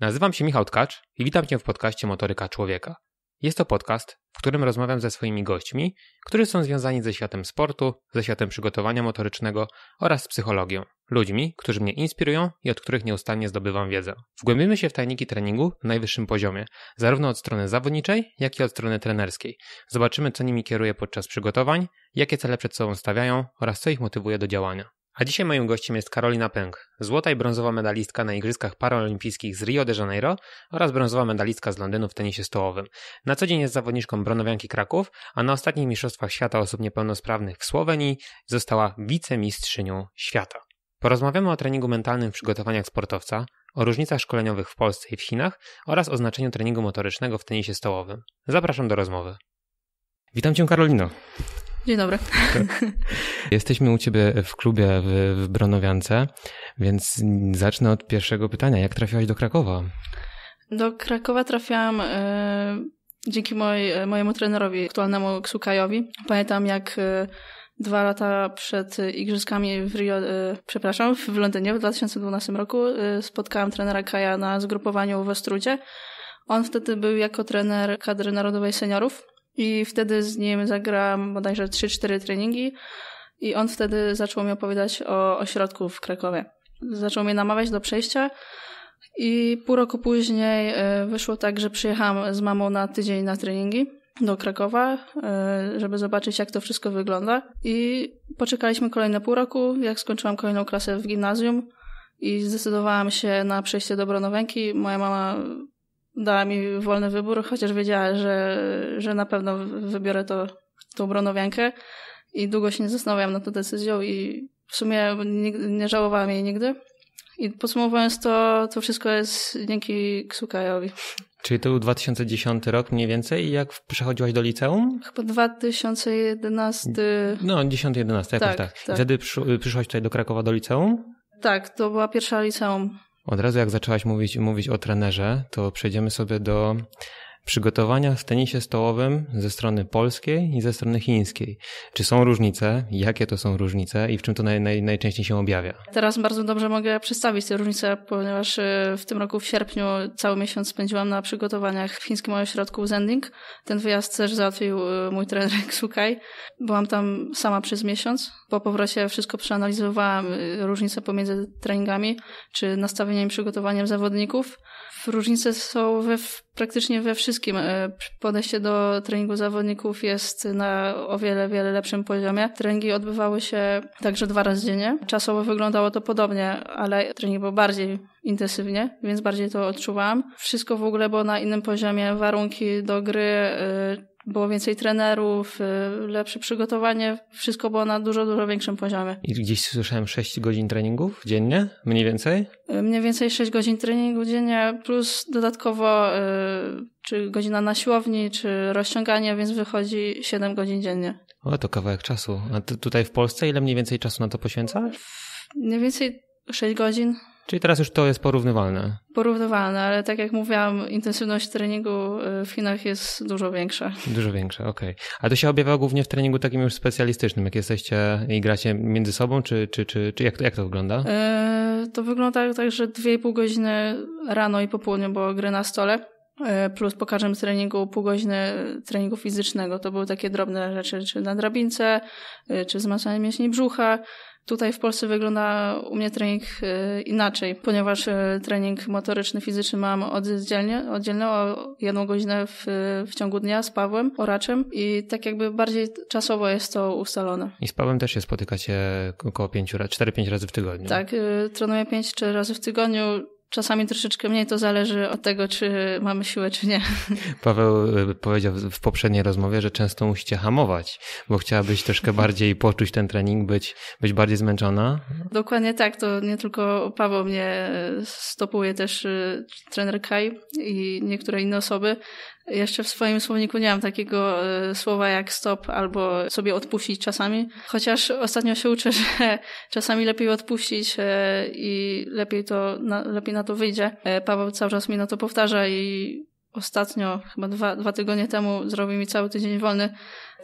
Nazywam się Michał Tkacz i witam Cię w podcaście Motoryka Człowieka. Jest to podcast, w którym rozmawiam ze swoimi gośćmi, którzy są związani ze światem sportu, ze światem przygotowania motorycznego oraz psychologią. Ludźmi, którzy mnie inspirują i od których nieustannie zdobywam wiedzę. Wgłębimy się w tajniki treningu na najwyższym poziomie, zarówno od strony zawodniczej, jak i od strony trenerskiej. Zobaczymy, co nimi kieruje podczas przygotowań, jakie cele przed sobą stawiają oraz co ich motywuje do działania. A dzisiaj moim gościem jest Karolina Pęk, złota i brązowa medalistka na Igrzyskach Paralimpijskich z Rio de Janeiro oraz brązowa medalistka z Londynu w tenisie stołowym. Na co dzień jest zawodniczką Bronowianki Kraków, a na ostatnich Mistrzostwach Świata Osób Niepełnosprawnych w Słowenii została wicemistrzynią świata. Porozmawiamy o treningu mentalnym w przygotowaniach sportowca, o różnicach szkoleniowych w Polsce i w Chinach oraz o znaczeniu treningu motorycznego w tenisie stołowym. Zapraszam do rozmowy. Witam cię Karolino. Dzień dobry. Jesteśmy u Ciebie w klubie w, w Bronowiance, więc zacznę od pierwszego pytania. Jak trafiłaś do Krakowa? Do Krakowa trafiłam e, dzięki moj, e, mojemu trenerowi, aktualnemu Ksukajowi. Pamiętam jak e, dwa lata przed igrzyskami w Rio, przepraszam, w Londynie w 2012 roku spotkałam trenera Kaja na zgrupowaniu w Ostrudzie. On wtedy był jako trener kadry narodowej seniorów i wtedy z nim zagrałam bodajże 3-4 treningi i on wtedy zaczął mi opowiadać o ośrodku w Krakowie. Zaczął mnie namawiać do przejścia i pół roku później e, wyszło tak, że przyjechałam z mamą na tydzień na treningi do Krakowa, e, żeby zobaczyć jak to wszystko wygląda i poczekaliśmy kolejne pół roku, jak skończyłam kolejną klasę w gimnazjum i zdecydowałam się na przejście do Bronowęki. Moja mama dała mi wolny wybór, chociaż wiedziała, że, że na pewno wybiorę to, tą bronowiankę i długo się nie zastanawiałam nad tą decyzją i w sumie nie, nie żałowałam jej nigdy. I podsumowując to, to wszystko jest dzięki Ksukajowi. Czyli to był 2010 rok mniej więcej. i Jak przechodziłaś do liceum? Chyba 2011. No, 10-11 jakoś tak. tak. tak. Wtedy przyszłaś tutaj do Krakowa do liceum? Tak, to była pierwsza liceum. Od razu jak zaczęłaś mówić, mówić o trenerze, to przejdziemy sobie do Przygotowania w tenisie stołowym ze strony polskiej i ze strony chińskiej. Czy są różnice? Jakie to są różnice i w czym to naj, naj, najczęściej się objawia? Teraz bardzo dobrze mogę przedstawić te różnice, ponieważ y, w tym roku w sierpniu cały miesiąc spędziłam na przygotowaniach w chińskim ośrodku Zending. Ten wyjazd też załatwił y, mój trener Xukai. Byłam tam sama przez miesiąc. Po powrocie wszystko przeanalizowałam, y, różnice pomiędzy treningami, czy nastawieniem i przygotowaniem zawodników. Różnice są we praktycznie we wszystkim e, podejście do treningu zawodników jest na o wiele, wiele lepszym poziomie. Treningi odbywały się także dwa razy dziennie. Czasowo wyglądało to podobnie, ale trening był bardziej intensywnie, więc bardziej to odczuwałam. Wszystko w ogóle było na innym poziomie, warunki do gry, y, było więcej trenerów, y, lepsze przygotowanie, wszystko było na dużo, dużo większym poziomie. I gdzieś słyszałem 6 godzin treningów dziennie, mniej więcej? Y, mniej więcej 6 godzin treningu dziennie, plus dodatkowo czy godzina na siłowni, czy rozciąganie, więc wychodzi 7 godzin dziennie. O, to kawałek czasu. A tutaj w Polsce ile mniej więcej czasu na to poświęcasz? Mniej więcej 6 godzin. Czyli teraz już to jest porównywalne. Porównywalne, ale tak jak mówiłam, intensywność treningu y, w Chinach jest dużo większa. Dużo większa, okej. Okay. A to się objawia głównie w treningu takim już specjalistycznym, jak jesteście i gracie między sobą, czy, czy, czy, czy jak, jak to wygląda? Yy, to wygląda tak, tak że 2,5 godziny rano i po południu było gry na stole y, plus po każdym treningu pół godziny treningu fizycznego. To były takie drobne rzeczy, czy na drabince, y, czy wzmacnianie mięśni brzucha, Tutaj w Polsce wygląda u mnie trening e, inaczej, ponieważ e, trening motoryczny, fizyczny mam oddzielnie, oddzielnie o jedną godzinę w, w ciągu dnia z Pawłem Oraczem i tak jakby bardziej czasowo jest to ustalone. I z Pawłem też się spotykacie około 4-5 razy w tygodniu. Tak, e, trenuję 5-4 razy w tygodniu Czasami troszeczkę mniej to zależy od tego, czy mamy siłę, czy nie. Paweł y, powiedział w poprzedniej rozmowie, że często musicie hamować, bo chciałabyś troszkę bardziej poczuć ten trening, być, być bardziej zmęczona. Dokładnie tak, to nie tylko Paweł mnie stopuje, też y, trener Kai i niektóre inne osoby. Jeszcze w swoim słowniku nie mam takiego e, słowa jak stop albo sobie odpuścić czasami, chociaż ostatnio się uczę, że czasami lepiej odpuścić e, i lepiej, to, lepiej na to wyjdzie. E, Paweł cały czas mi na to powtarza i ostatnio, chyba dwa, dwa tygodnie temu, zrobił mi cały tydzień wolny,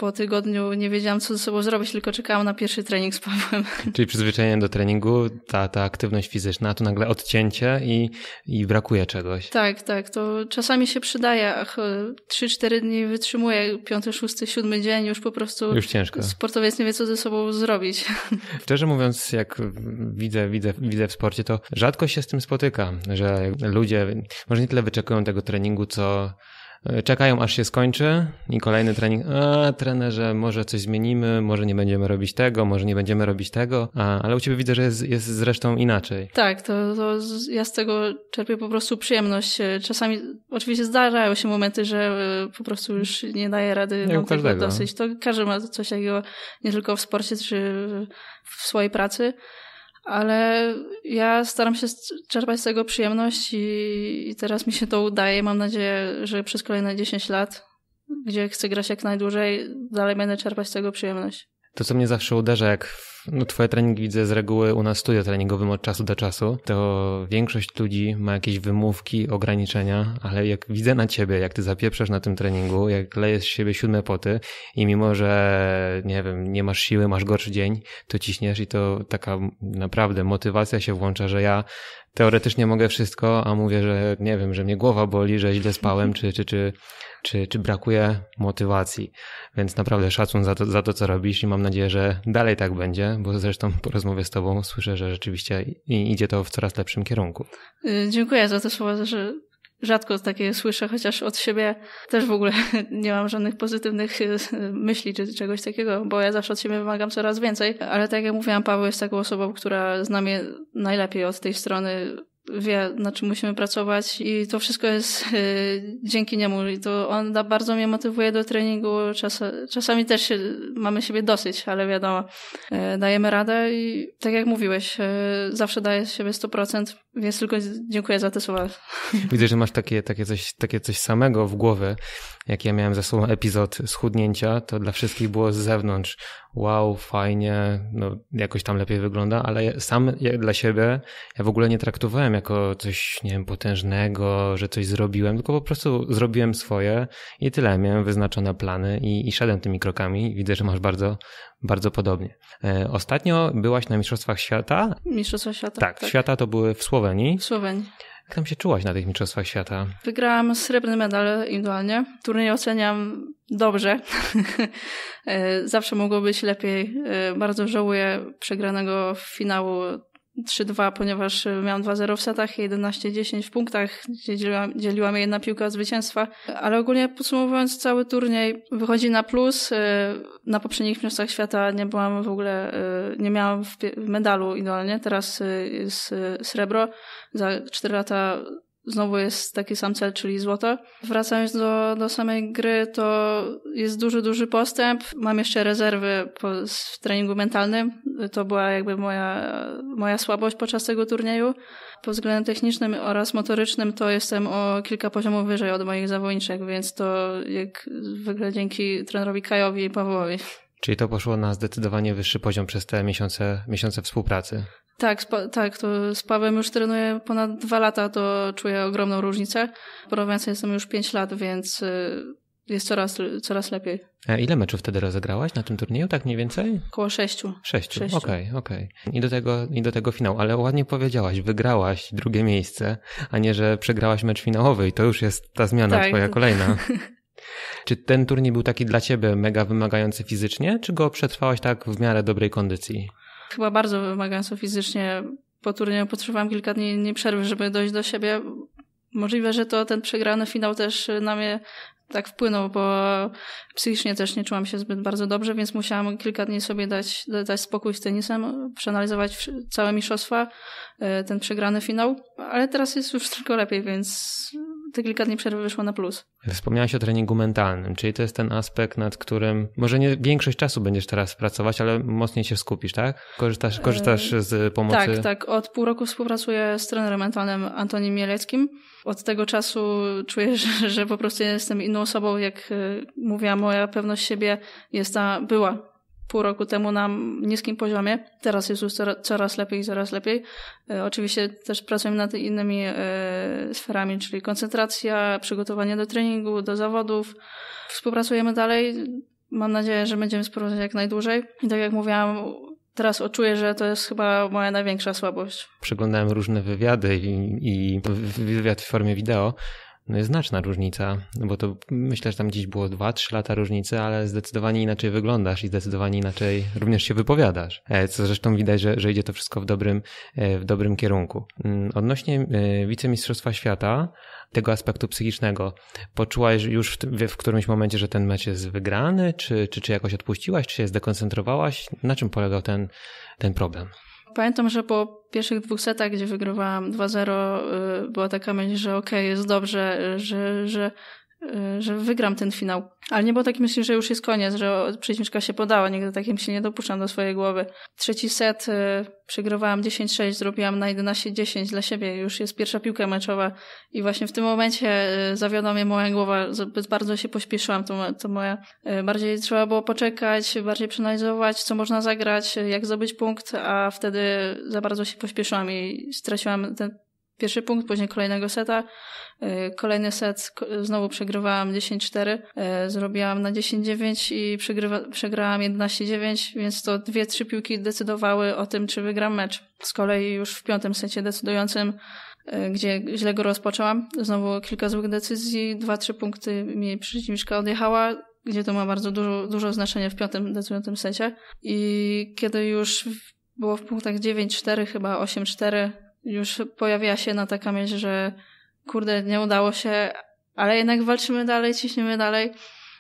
po tygodniu nie wiedziałam, co ze sobą zrobić, tylko czekałam na pierwszy trening z Pawłem. Czyli przyzwyczajenie do treningu, ta, ta aktywność fizyczna, tu nagle odcięcie i, i brakuje czegoś. Tak, tak, to czasami się przydaje. 3-4 dni wytrzymuję, 5, 6, 7 dzień już po prostu już ciężko. sportowiec nie wie, co ze sobą zrobić. Szczerze mówiąc, jak widzę, widzę, widzę w sporcie, to rzadko się z tym spotykam, że ludzie może nie tyle wyczekują tego treningu, co E, czekają aż się skończy i kolejny trening, a trenerze, może coś zmienimy, może nie będziemy robić tego, może nie będziemy robić tego, a, ale u ciebie widzę, że jest, jest zresztą inaczej. Tak, to, to ja z tego czerpię po prostu przyjemność. E, czasami, oczywiście zdarzają się momenty, że e, po prostu już nie daje rady nie nam tego dosyć. To każdy ma coś takiego, nie tylko w sporcie czy w swojej pracy ale ja staram się czerpać z tego przyjemność i, i teraz mi się to udaje. Mam nadzieję, że przez kolejne 10 lat, gdzie chcę grać jak najdłużej, dalej będę czerpać z tego przyjemność. To, co mnie zawsze uderza, jak no, twoje treningi widzę z reguły u nas studio treningowym od czasu do czasu, to większość ludzi ma jakieś wymówki, ograniczenia, ale jak widzę na ciebie, jak ty zapieprzasz na tym treningu, jak lejesz z siebie siódme poty i mimo, że nie wiem, nie masz siły, masz gorszy dzień, to ciśniesz i to taka naprawdę motywacja się włącza, że ja teoretycznie mogę wszystko, a mówię, że nie wiem, że mnie głowa boli, że źle spałem, czy, czy, czy czy, czy brakuje motywacji. Więc naprawdę szacun za to, za to, co robisz i mam nadzieję, że dalej tak będzie, bo zresztą po rozmowie z Tobą słyszę, że rzeczywiście idzie to w coraz lepszym kierunku. Y, dziękuję za te słowa, że rzadko takie słyszę, chociaż od siebie też w ogóle nie mam żadnych pozytywnych y, myśli czy czegoś takiego, bo ja zawsze od siebie wymagam coraz więcej, ale tak jak mówiłam, Paweł jest taką osobą, która zna mnie najlepiej od tej strony wie, na czym musimy pracować i to wszystko jest y, dzięki niemu i to on da, bardzo mnie motywuje do treningu. Czas, czasami też się, y, mamy siebie dosyć, ale wiadomo, y, dajemy radę i tak jak mówiłeś, y, zawsze daję z siebie 100%, więc tylko dziękuję za te słowa. Widzę, że masz takie, takie, coś, takie coś samego w głowie, jak ja miałem ze sobą epizod schudnięcia, to dla wszystkich było z zewnątrz. Wow, fajnie, no jakoś tam lepiej wygląda, ale sam dla siebie ja w ogóle nie traktowałem jako coś, nie wiem, potężnego, że coś zrobiłem, tylko po prostu zrobiłem swoje i tyle. Miałem wyznaczone plany i, i szedłem tymi krokami. Widzę, że masz bardzo, bardzo podobnie. E, ostatnio byłaś na Mistrzostwach Świata. Mistrzostwa Świata. Tak, tak, Świata to były w Słowenii. W Słowenii. Jak tam się czułaś na tych Mistrzostwach Świata? Wygrałam srebrny medal indywidualnie. Turniej oceniam dobrze. E, zawsze mogło być lepiej. E, bardzo żałuję przegranego finału 3-2, ponieważ e, miałam 2-0 w setach i 11-10 w punktach, gdzie dzieliła, dzieliła mnie jedna piłka zwycięstwa. Ale ogólnie podsumowując cały turniej, wychodzi na plus. E, na poprzednich Mistrzostwach Świata nie byłam w ogóle, e, nie miałam w medalu idealnie. Teraz jest srebro. Za 4 lata znowu jest taki sam cel, czyli złoto. Wracając do, do samej gry, to jest duży, duży postęp. Mam jeszcze rezerwy po, w treningu mentalnym. To była jakby moja, moja słabość podczas tego turnieju. Pod względem technicznym oraz motorycznym to jestem o kilka poziomów wyżej od moich zawodniczek, więc to jak wygląda dzięki trenerowi Kajowi i Pawłowi. Czyli to poszło na zdecydowanie wyższy poziom przez te miesiące, miesiące współpracy. Tak, tak, to z Pawem już trenuję ponad dwa lata, to czuję ogromną różnicę. Porównając jestem już pięć lat, więc y, jest coraz, coraz lepiej. A ile meczów wtedy rozegrałaś na tym turnieju, tak mniej więcej? Około sześciu. Sześciu, okej, okej. Okay, okay. I, do tego, I do tego finał, ale ładnie powiedziałaś, wygrałaś drugie miejsce, a nie, że przegrałaś mecz finałowy i to już jest ta zmiana tak. twoja kolejna. Czy ten turniej był taki dla ciebie mega wymagający fizycznie, czy go przetrwałaś tak w miarę dobrej kondycji? chyba bardzo wymagająco fizycznie po turnieju potrzebowałam kilka dni nie przerwy, żeby dojść do siebie. Możliwe, że to ten przegrany finał też na mnie tak wpłynął, bo psychicznie też nie czułam się zbyt bardzo dobrze, więc musiałam kilka dni sobie dać, dać spokój z tenisem, przeanalizować całe mistrzostwa, e, ten przegrany finał, ale teraz jest już tylko lepiej, więc te kilka dni przerwy wyszło na plus. Wspomniałaś o treningu mentalnym, czyli to jest ten aspekt, nad którym może nie większość czasu będziesz teraz pracować, ale mocniej się skupisz, tak? Korzystasz, e, korzystasz z pomocy? Tak, tak. Od pół roku współpracuję z trenerem mentalnym Antonim Mieleckim. Od tego czasu czuję, że, że po prostu jestem inną osobą, jak e, mówiła moja pewność siebie jest ta, była pół roku temu na niskim poziomie. Teraz jest już coraz, lepiej i coraz lepiej. E, oczywiście też pracujemy nad innymi e, sferami, czyli koncentracja, przygotowanie do treningu, do zawodów. Współpracujemy dalej. Mam nadzieję, że będziemy sprowadzać jak najdłużej. I tak jak mówiłam, teraz odczuję, że to jest chyba moja największa słabość. Przeglądałem różne wywiady i, i wywiad w formie wideo no znaczna różnica, bo to myślę, że tam gdzieś było 2-3 lata różnicy, ale zdecydowanie inaczej wyglądasz i zdecydowanie inaczej również się wypowiadasz. E, co zresztą widać, że, że idzie to wszystko w dobrym, e, w dobrym kierunku. Mm, odnośnie e, wicemistrzostwa świata, tego aspektu psychicznego, poczułaś już w, w którymś momencie, że ten mecz jest wygrany, czy, czy, czy jakoś odpuściłaś, czy się zdekoncentrowałaś? Na czym polegał ten, ten problem? Pamiętam, że po pierwszych dwóch setach, gdzie wygrywałam 2-0, y, była taka myśl, że okej, okay, jest dobrze, y, że, że Y, że wygram ten finał. Ale nie było tak myśli, że już jest koniec, że przeciwniczka się podała. Nigdy takim się nie dopuszczam do swojej głowy. Trzeci set y, przegrywałam 10-6, zrobiłam na 11-10 dla siebie. Już jest pierwsza piłka meczowa i właśnie w tym momencie y, zawiodła mnie moja głowa. Zbyt bardzo się pośpieszyłam. To, to moja... Y, bardziej trzeba było poczekać, bardziej przeanalizować, co można zagrać, jak zdobyć punkt, a wtedy za bardzo się pośpieszyłam i straciłam ten pierwszy punkt, później kolejnego seta. Y, kolejny set znowu przegrywałam 10-4, y, zrobiłam na 10-9 i przegrywa, przegrałam 11-9, więc to dwie, trzy piłki decydowały o tym, czy wygram mecz. Z kolei już w piątym secie decydującym, y, gdzie źle go rozpoczęłam, znowu kilka złych decyzji, dwa, trzy punkty mi przeciwniczka odjechała, gdzie to ma bardzo dużo, dużo znaczenie w piątym decydującym secie. I kiedy już było w punktach 9-4, chyba 8-4, już pojawiła się na taka myśl, że kurde, nie udało się, ale jednak walczymy dalej, ciśniemy dalej.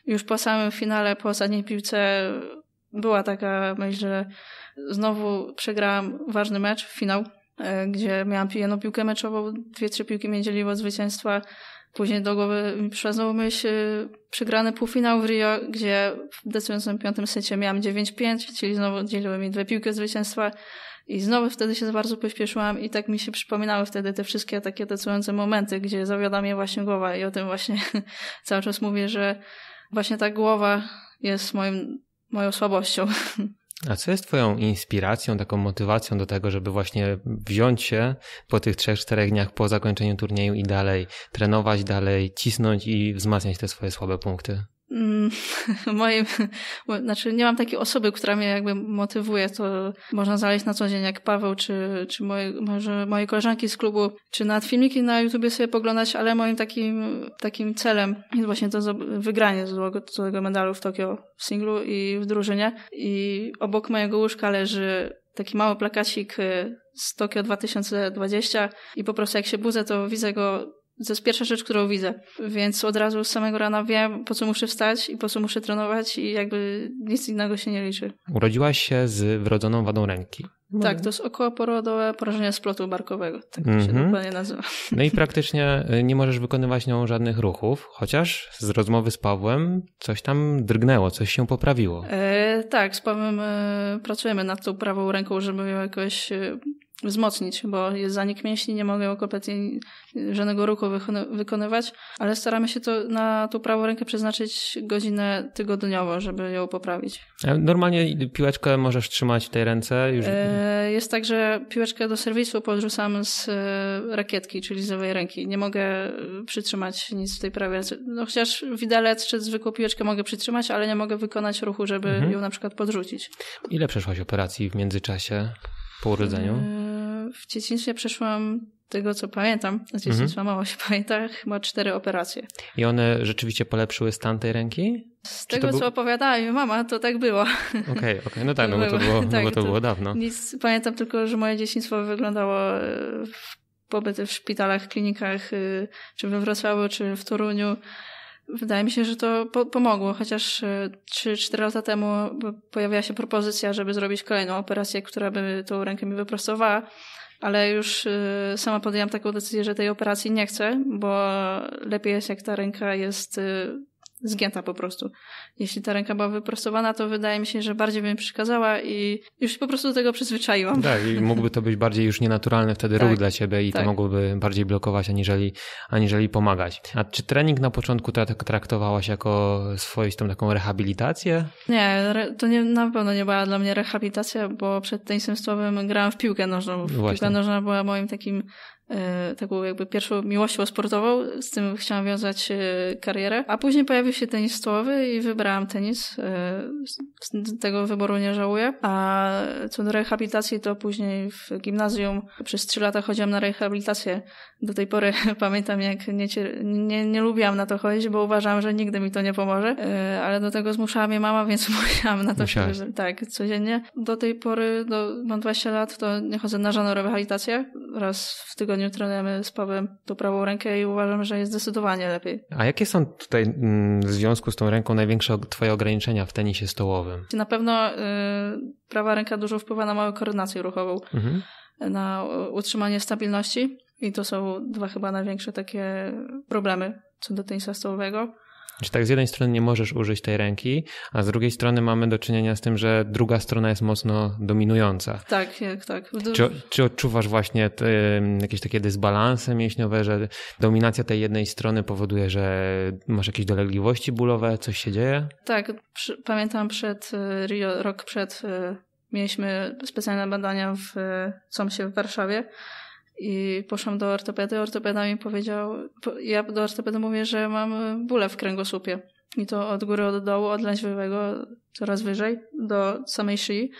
Już po samym finale, po ostatniej piłce była taka myśl, że znowu przegrałam ważny mecz, finał, e, gdzie miałam jedną piłkę meczową, dwie, trzy piłki mnie dzieliło zwycięstwa. Później do głowy mi przyszła znowu myśl, e, przegrany półfinał w Rio, gdzie w decydującym piątym secie miałam 9-5, czyli znowu dzieliły mi dwie piłki zwycięstwa. I znowu wtedy się za bardzo pośpieszyłam i tak mi się przypominały wtedy te wszystkie takie decydujące momenty, gdzie zawiada mnie właśnie głowa i o tym właśnie cały czas mówię, że właśnie ta głowa jest moim, moją słabością. A co jest Twoją inspiracją, taką motywacją do tego, żeby właśnie wziąć się po tych trzech, czterech dniach po zakończeniu turnieju i dalej trenować, dalej cisnąć i wzmacniać te swoje słabe punkty? Mm, moim, znaczy nie mam takiej osoby, która mnie jakby motywuje, to można znaleźć na co dzień jak Paweł, czy, czy moje, może moje koleżanki z klubu, czy nawet filmiki na YouTube sobie poglądać, ale moim takim, takim celem jest właśnie to wygranie złego, tego medalu w Tokio w singlu i w drużynie i obok mojego łóżka leży taki mały plakacik y, z Tokio 2020 i po prostu jak się budzę, to widzę go to jest pierwsza rzecz, którą widzę. Więc od razu z samego rana wiem, po co muszę wstać i po co muszę trenować i jakby nic innego się nie liczy. Urodziłaś się z wrodzoną wadą ręki. tak, to jest okołoporodowe porażenie splotu barkowego, tak to mm -hmm. się mhm. dokładnie nazywa. No i praktycznie y, nie możesz wykonywać nią żadnych ruchów, chociaż z rozmowy z Pawłem coś tam drgnęło, coś się poprawiło. E, tak, z Pawłem e, pracujemy nad tą prawą ręką, żeby ją jakoś e, wzmocnić, bo jest zanik mięśni, nie mogę kompletnie żadnego ruchu wykonywać, ale staramy się to na tą prawą rękę przeznaczyć godzinę tygodniowo, żeby ją poprawić. A e, normalnie piłeczkę możesz trzymać w tej ręce? Już... E, jest tak, że piłeczkę do serwisu podrzucam z e, rakietki, czyli z lewej ręki. Nie mogę przytrzymać nic w tej prawej ręce. No chociaż widelec czy zwykłą piłeczkę mogę przytrzymać, ale nie mogę wykonać ruchu, żeby mhm. ją na przykład podrzucić. Ile przeszłaś operacji w międzyczasie po urodzeniu? w dzieciństwie przeszłam tego, co pamiętam z dzieciństwa, mhm. mało się pamięta, chyba cztery operacje. I one rzeczywiście polepszyły stan tej ręki? Z tego, był... co opowiadała mi mama, to tak było. Okej, okay, okej, okay. no tak, no bo to było, tak, no bo tak, to, to było dawno. Nic, pamiętam tylko, że moje dzieciństwo wyglądało e, w pobyty w szpitalach, klinikach, e, czy we Wrocławiu, czy w Toruniu. Wydaje mi się, że to po pomogło, chociaż 3-4 e, lata temu pojawiła się propozycja, żeby zrobić kolejną operację, która by tą rękę mi wyprostowała ale już y, sama podjęłam taką decyzję, że tej operacji nie chcę, bo lepiej jest jak ta ręka jest y, zgięta po prostu jeśli ta ręka była wyprostowana, to wydaje mi się, że bardziej by mi i już się po prostu do tego przyzwyczaiłam. Tak, i mógłby to być bardziej już nienaturalny wtedy tak, ruch dla ciebie i tak. to mogłoby bardziej blokować, aniżeli, aniżeli pomagać. A czy trening na początku traktowałaś jako swoistą taką rehabilitację? Nie, to nie, na pewno nie była dla mnie rehabilitacja, bo przed tenisem stołowym grałam w piłkę nożną. Właśnie. piłka nożna była moim takim e, taką jakby pierwszą miłością sportową, z tym chciałam wiązać e, karierę. A później pojawił się tenis stołowy i wybrałam wybrałam tenis. E, tego wyboru nie żałuję. A co do rehabilitacji, to później w gimnazjum przez trzy lata chodziłam na rehabilitację. Do tej pory pamiętam, jak nie, nie, nie lubiłam na to chodzić, bo uważałam, że nigdy mi to nie pomoże. E, ale do tego zmuszała mnie mama, więc musiałam na to Musiałeś. tak, codziennie. Do tej pory, do, no, mam 20 lat, to nie chodzę na żadną rehabilitację. Raz w tygodniu trenujemy z Pawłem tą prawą rękę i uważam, że jest zdecydowanie lepiej. A jakie są tutaj mm, w związku z tą ręką największe największe twoje ograniczenia w tenisie stołowym? Na pewno y, prawa ręka dużo wpływa na małą koordynację ruchową, mhm. na utrzymanie stabilności i to są dwa chyba największe takie problemy co do tenisa stołowego. Czy tak z jednej strony nie możesz użyć tej ręki, a z drugiej strony mamy do czynienia z tym, że druga strona jest mocno dominująca. Tak, tak. tak. Czy, czy odczuwasz właśnie te, jakieś takie dysbalanse mięśniowe, że dominacja tej jednej strony powoduje, że masz jakieś dolegliwości bólowe, coś się dzieje? Tak, przy, pamiętam przed y, Rio, rok przed y, mieliśmy specjalne badania w y, się w Warszawie i poszłam do ortopedy, ortopeda mi powiedział, ja do ortopedy mówię, że mam bóle w kręgosłupie. I to od góry, od dołu, od lędźwiowego, coraz wyżej, do samej szyi.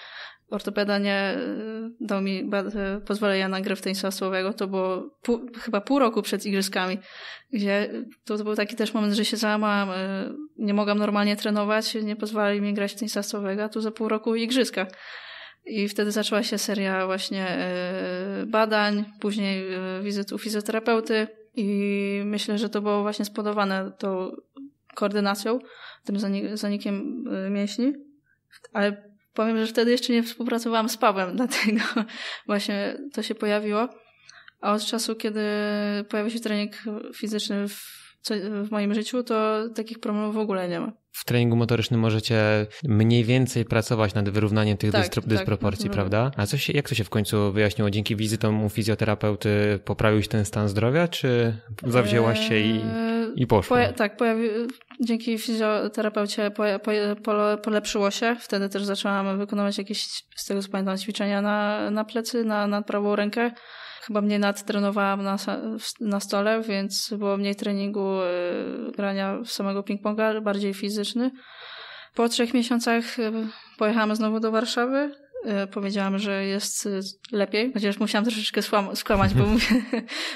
Ortopeda nie e, dał mi e, pozwolenia na grę w tenisa słowego. To było pół, chyba pół roku przed igrzyskami, gdzie to, to, był taki też moment, że się załamałam. E, nie mogłam normalnie trenować, nie pozwalali mi grać w tenisa słowego, a tu za pół roku igrzyska. I wtedy zaczęła się seria właśnie e, badań, później e, wizyt u fizjoterapeuty i myślę, że to było właśnie spowodowane tą koordynacją, tym zanikiem e, mięśni. Ale powiem, że wtedy jeszcze nie współpracowałam z Pawłem, dlatego właśnie to się pojawiło. A od czasu, kiedy pojawił się trening fizyczny w co, w moim życiu, to takich problemów w ogóle nie ma. W treningu motorycznym możecie mniej więcej pracować nad wyrównaniem tych tak, dyspro- tak, dysproporcji, tak. prawda? A co się, jak to się w końcu wyjaśniło? Dzięki wizytom u fizjoterapeuty poprawiłeś ten stan zdrowia, czy zawzięłaś się i, eee, i poszło? Poja- tak, pojawi- dzięki fizjoterapeucie polepszyło się. Wtedy też zaczęłam wykonywać jakieś, z tego co pamiętam, ćwiczenia na, na plecy, na, na prawą rękę chyba mnie nadtrenowałam na, na stole, więc było mniej treningu y, grania samego ping-ponga, bardziej fizyczny. Po trzech miesiącach y, pojechałam znowu do Warszawy. Y, powiedziałam, że jest lepiej, chociaż musiałam troszeczkę skłamać, bo, mówię,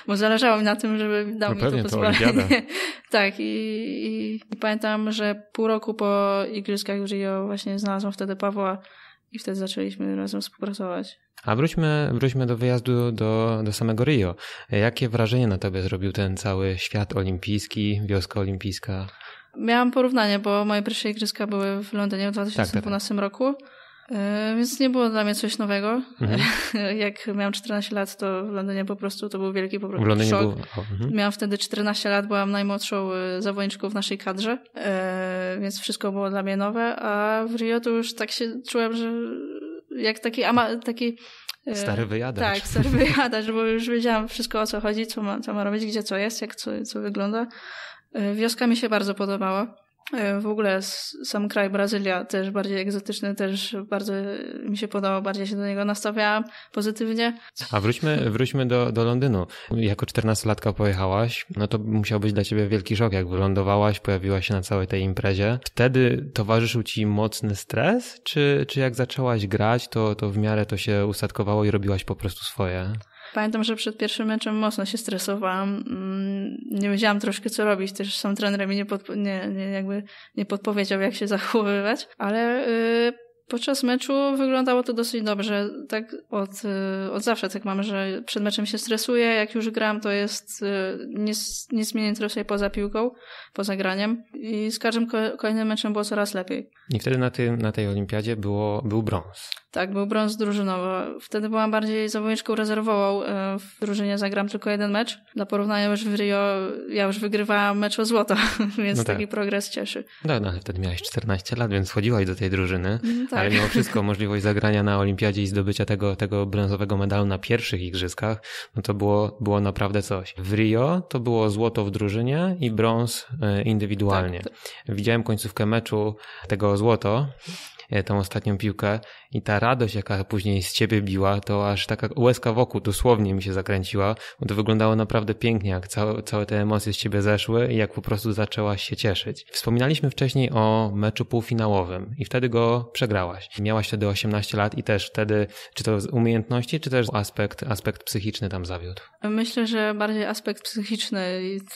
bo zależało mi na tym, żeby dał no mi pewnie, to pozwolenie. tak, i, i, i pamiętam, że pół roku po igrzyskach w Rio właśnie znalazłam wtedy Pawła i wtedy zaczęliśmy razem współpracować. A wróćmy, wróćmy do wyjazdu do, do samego Rio. Jakie wrażenie na tobie zrobił ten cały świat olimpijski, wioska olimpijska? Miałam porównanie, bo moje pierwsze igrzyska były w Londynie w 2012 tak, tak. tak. roku E, więc nie było dla mnie coś nowego. Mhm. Jak miałam 14 lat, to w Londynie po prostu to był wielki po prostu w Londynie szok. O, mhm. Miałam wtedy 14 lat, byłam najmłodszą e, zawodniczką w naszej kadrze, e, więc wszystko było dla mnie nowe, a w Rio to już tak się czułem, że jak taki, ama, taki Stary wyjadacz. Tak, stary wyjadacz, bo już wiedziałam wszystko o co chodzi, co ma, co ma robić, gdzie co jest, jak co, co wygląda. Wioska mi się bardzo podobała. E, w ogóle sam kraj Brazylia, też bardziej egzotyczny, też bardzo mi się podobał, bardziej się do niego nastawiałam pozytywnie. A wróćmy, wróćmy do, do Londynu. Jako 14-latka pojechałaś, no to musiał być dla ciebie wielki szok, jak wylądowałaś, pojawiłaś się na całej tej imprezie. Wtedy towarzyszył ci mocny stres, czy, czy jak zaczęłaś grać, to, to w miarę to się ustatkowało i robiłaś po prostu swoje? Pamiętam, że przed pierwszym meczem mocno się stresowałam. Mm, nie wiedziałam troszkę, co robić. Też sam trener mi nie, podpo- nie, nie, jakby nie podpowiedział, jak się zachowywać, ale yy, Podczas meczu wyglądało to dosyć dobrze. Tak od, y, od zawsze tak mam, że przed meczem się stresuję. Jak już gram, to jest nic, nic mnie nie interesuje poza piłką, poza graniem. I z każdym kolejnym meczem było coraz lepiej. I wtedy na, tym, na tej olimpiadzie było, był brąz. Tak, był brąz drużynowy. Wtedy byłam bardziej zawodniczką rezerwową. E, w drużynie zagram tylko jeden mecz. Dla porównania już w Rio ja już wygrywałam mecz o złoto, więc no tak. taki progres cieszy. No, no, ale wtedy miałaś 14 lat, więc wchodziłaś do tej drużyny, no, tak. ale mimo wszystko możliwość zagrania na olimpiadzie i zdobycia tego, tego brązowego medalu na pierwszych igrzyskach, no to było, było naprawdę coś. W Rio to było złoto w drużynie i brąz e, indywidualnie. Tak, tak, Widziałem końcówkę meczu tego złoto E, tą ostatnią piłkę i ta radość, jaka później z ciebie biła, to aż taka łezka wokół dosłownie mi się zakręciła, bo to wyglądało naprawdę pięknie, jak całe, całe te emocje z ciebie zeszły i jak po prostu zaczęłaś się cieszyć. Wspominaliśmy wcześniej o meczu półfinałowym i wtedy go przegrałaś. Miałaś wtedy 18 lat i też wtedy, czy to z umiejętności, czy też aspekt, aspekt psychiczny tam zawiódł? Myślę, że bardziej aspekt psychiczny,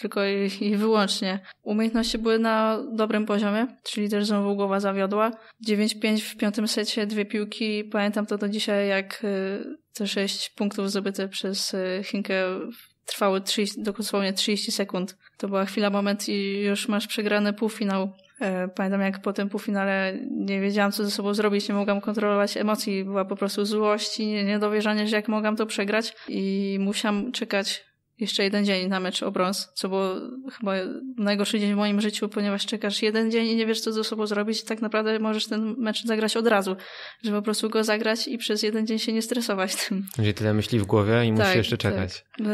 tylko i wyłącznie. Umiejętności były na dobrym poziomie, czyli też znowu głowa zawiodła. 9 5 w piątym secie, dwie piłki. Pamiętam to do dzisiaj, jak y, te 6 punktów zdobyte przez Chinkę y, trwały 30, dosłownie 30 sekund. To była chwila, moment i już masz przegrany półfinał. E, pamiętam, jak po tym półfinale nie wiedziałam, co ze sobą zrobić, nie mogłam kontrolować emocji, była po prostu złość i niedowierzanie, że jak mogłam to przegrać i musiałam czekać jeszcze jeden dzień na mecz o brąz, co było chyba najgorszy dzień w moim życiu, ponieważ czekasz jeden dzień i nie wiesz, co ze sobą zrobić tak naprawdę możesz ten mecz zagrać od razu, żeby po prostu go zagrać i przez jeden dzień się nie stresować tym. Będzie tyle myśli w głowie i tak, musisz jeszcze tak. czekać. Tak.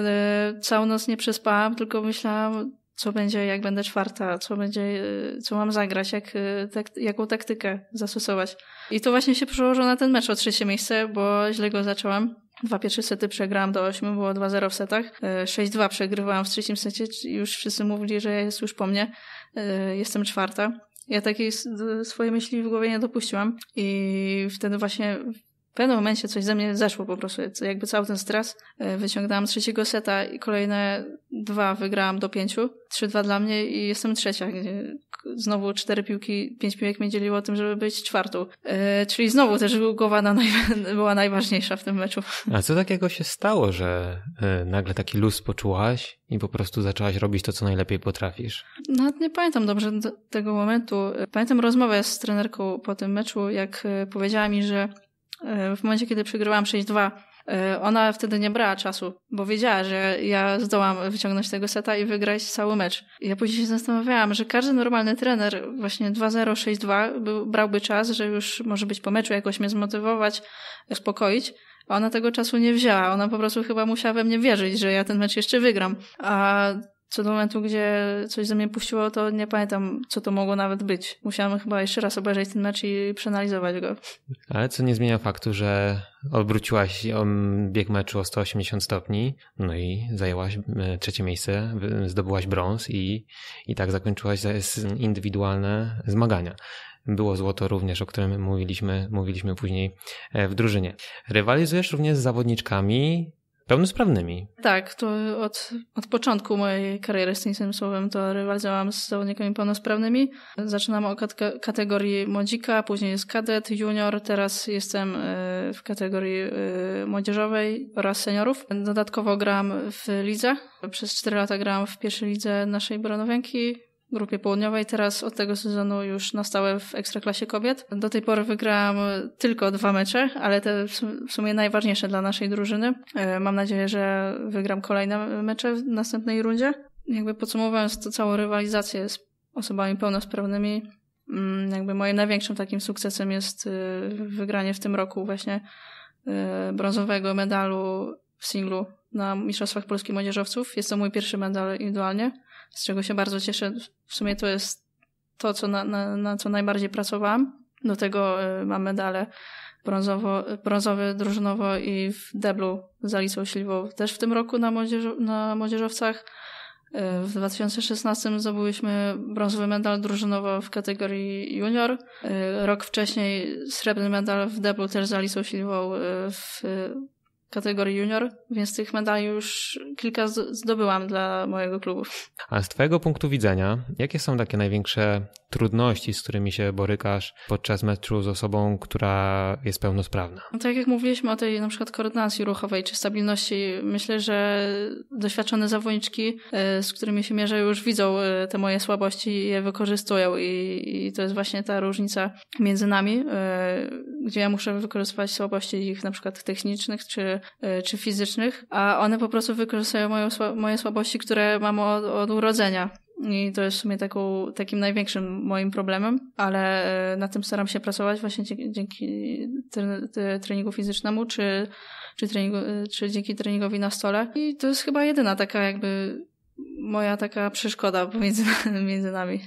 Całą noc nie przespałam, tylko myślałam, co będzie, jak będę czwarta, co będzie, e, co mam zagrać, jak, e, tak, jaką taktykę zastosować. I to właśnie się przełożyło na ten mecz o trzecie miejsce, bo źle go zaczęłam. Dwa pierwsze sety przegrałam do 8, było 2-0 w setach. 6-2 e, przegrywałam w trzecim secie już wszyscy mówili, że jest już po mnie. E, jestem czwarta. Ja takiej swoje myśli w głowie nie dopuściłam i wtedy właśnie w pewnym momencie coś ze mnie zeszło po prostu. Jakby cały ten stres e, wyciągnęłam z trzeciego seta i kolejne dwa wygrałam do pięciu, trzy dwa dla mnie i jestem trzecia, znowu cztery piłki, pięć piłek mnie dzieliło o tym, żeby być czwartą. E, czyli znowu też Gowana naj, była najważniejsza w tym meczu. A co takiego się stało, że e, nagle taki luz poczułaś i po prostu zaczęłaś robić to, co najlepiej potrafisz? No nie pamiętam dobrze do tego momentu. E, pamiętam rozmowę z trenerką po tym meczu, jak e, powiedziała mi, że e, w momencie, kiedy przegrywałam 6-2, Y, ona wtedy nie brała czasu, bo wiedziała, że ja zdołam wyciągnąć tego seta i wygrać cały mecz. Ja później się zastanawiałam, że każdy normalny trener właśnie 2-0, 6-2 brałby czas, że już może być po meczu jakoś mnie zmotywować, uspokoić. Ona tego czasu nie wzięła. Ona po prostu chyba musiała we mnie wierzyć, że ja ten mecz jeszcze wygram. A co do momentu, gdzie coś ze mnie puściło, to nie pamiętam, co to mogło nawet być. Musiałam chyba jeszcze raz obejrzeć ten mecz i przeanalizować go. Ale co nie zmienia faktu, że odwróciłaś bieg meczu o 180 stopni, no i zajęłaś trzecie miejsce, zdobyłaś brąz i, i tak zakończyłaś indywidualne zmagania było złoto również, o którym mówiliśmy, mówiliśmy później e, w drużynie. Rywalizujesz również z zawodniczkami pełnosprawnymi. Tak, to od, od początku mojej kariery z tenisem słowem to rywalizowałam z zawodnikami pełnosprawnymi. Zaczynam od kategorii młodzika, później jest kadet, junior, teraz jestem e, w kategorii e, młodzieżowej oraz seniorów. Dodatkowo gram w lidze. Przez 4 lata grałam w pierwszej lidze naszej Bronowianki grupie południowej, teraz od tego sezonu już na stałe w Ekstraklasie Kobiet. Do tej pory wygrałam tylko dwa mecze, ale te w sumie najważniejsze dla naszej drużyny. E, mam nadzieję, że wygram kolejne mecze w następnej rundzie. Jakby podsumowując to całą rywalizację z osobami pełnosprawnymi, mm, jakby moim największym takim sukcesem jest y, wygranie w tym roku właśnie y, brązowego medalu w singlu na Mistrzostwach Polskich Młodzieżowców. Jest to mój pierwszy medal indywidualnie z czego się bardzo cieszę. W sumie to jest to, co na, na, na co najbardziej pracowałam. Do tego y, mam medale brązowo, brązowy, drużynowo i w deblu z Alicą Śliwą. Też w tym roku na, młodzież, na młodzieżowcach. Y, w 2016 zdobyłyśmy brązowy medal drużynowo w kategorii junior. Y, rok wcześniej srebrny medal w deblu też z Alicą Śliwą w kategorii junior, więc tych medali już kilka zdobyłam dla mojego klubu. A z Twojego punktu widzenia, jakie są takie największe trudności, z którymi się borykasz podczas meczu z osobą, która jest pełnosprawna? No tak jak mówiliśmy o tej na przykład koordynacji ruchowej czy stabilności, myślę, że doświadczone zawodniczki, e, z którymi się mierzę, już widzą e, te moje słabości i je wykorzystują i, i to jest właśnie ta różnica między nami, e, gdzie ja muszę wykorzystywać słabości ich na przykład technicznych czy E, czy fizycznych, a one po prostu wykorzystują moją, moje słabości, które mam od, od urodzenia. I to jest w sumie taką, takim największym moim problemem, ale e, na tym staram się pracować właśnie dzięki treningu fizycznemu, czy, czy, treningu, e, czy dzięki treningowi na stole. I to jest chyba jedyna taka jakby moja taka przeszkoda między, między nami.